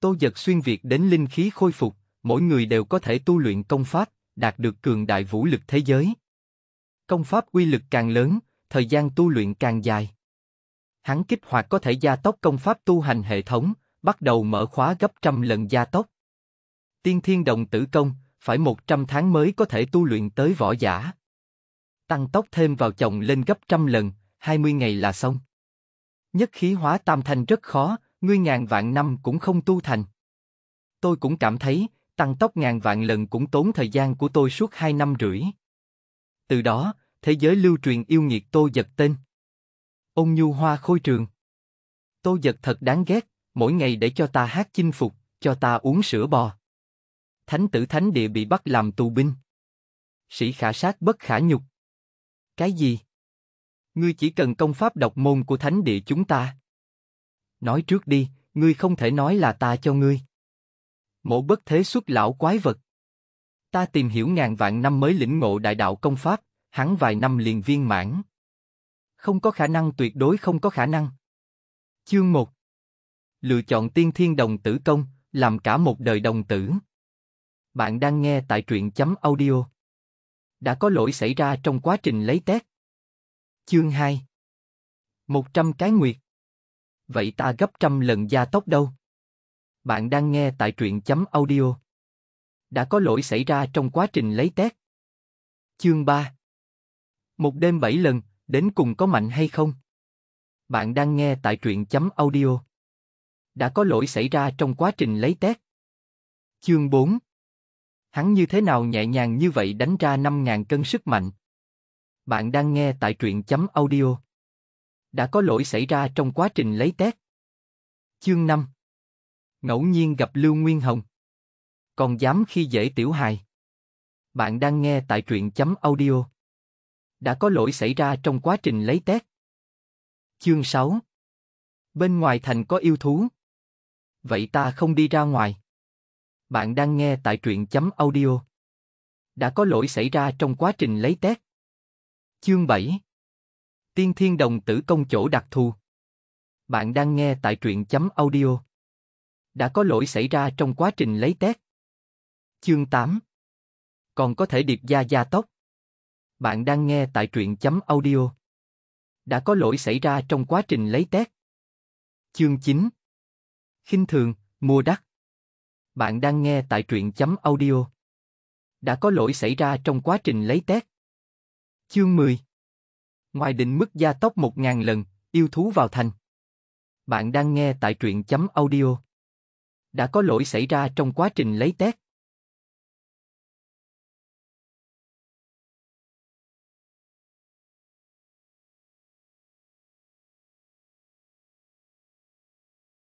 Tô Giật xuyên Việt đến linh khí khôi phục, mỗi người đều có thể tu luyện công pháp, đạt được cường đại vũ lực thế giới. Công pháp uy lực càng lớn, thời gian tu luyện càng dài. Hắn kích hoạt có thể gia tốc công pháp tu hành hệ thống, bắt đầu mở khóa gấp trăm lần gia tốc. Tiên thiên đồng tử công, phải một trăm tháng mới có thể tu luyện tới võ giả. Tăng tốc thêm vào chồng lên gấp trăm lần, hai mươi ngày là xong. Nhất khí hóa tam thanh rất khó, ngươi ngàn vạn năm cũng không tu thành. Tôi cũng cảm thấy, tăng tốc ngàn vạn lần cũng tốn thời gian của tôi suốt hai năm rưỡi. Từ đó, thế giới lưu truyền yêu nghiệt tôi giật tên. Ông Nhu Hoa Khôi Trường. Tôi giật thật đáng ghét, mỗi ngày để cho ta hát chinh phục, cho ta uống sữa bò. Thánh tử thánh địa bị bắt làm tù binh. Sĩ khả sát bất khả nhục. Cái gì? Ngươi chỉ cần công pháp độc môn của thánh địa chúng ta. Nói trước đi, ngươi không thể nói là ta cho ngươi. Mộ bất thế xuất lão quái vật. Ta tìm hiểu ngàn vạn năm mới lĩnh ngộ đại đạo công pháp, hắn vài năm liền viên mãn. Không có khả năng tuyệt đối không có khả năng. Chương 1 Lựa chọn tiên thiên đồng tử công, làm cả một đời đồng tử. Bạn đang nghe tại truyện chấm audio. Đã có lỗi xảy ra trong quá trình lấy test. Chương 2 100 cái nguyệt vậy ta gấp trăm lần gia tốc đâu. Bạn đang nghe tại truyện chấm audio. Đã có lỗi xảy ra trong quá trình lấy test. Chương 3 Một đêm bảy lần, đến cùng có mạnh hay không? Bạn đang nghe tại truyện chấm audio. Đã có lỗi xảy ra trong quá trình lấy test. Chương 4 Hắn như thế nào nhẹ nhàng như vậy đánh ra 5.000 cân sức mạnh? Bạn đang nghe tại truyện chấm audio đã có lỗi xảy ra trong quá trình lấy tét. Chương 5 Ngẫu nhiên gặp Lưu Nguyên Hồng Còn dám khi dễ tiểu hài Bạn đang nghe tại truyện chấm audio Đã có lỗi xảy ra trong quá trình lấy tét. Chương 6 Bên ngoài thành có yêu thú Vậy ta không đi ra ngoài Bạn đang nghe tại truyện chấm audio Đã có lỗi xảy ra trong quá trình lấy tét. Chương 7 Tiên Thiên Đồng Tử Công chỗ đặc thù. Bạn đang nghe tại truyện chấm audio. Đã có lỗi xảy ra trong quá trình lấy test. Chương 8 Còn có thể điệp da da tóc. Bạn đang nghe tại truyện chấm audio. Đã có lỗi xảy ra trong quá trình lấy test. Chương 9 khinh thường, mua đắt. Bạn đang nghe tại truyện chấm audio. Đã có lỗi xảy ra trong quá trình lấy test. Chương 10 Ngoài định mức gia tốc 1.000 lần, yêu thú vào thành. Bạn đang nghe tại truyện chấm audio. Đã có lỗi xảy ra trong quá trình lấy test.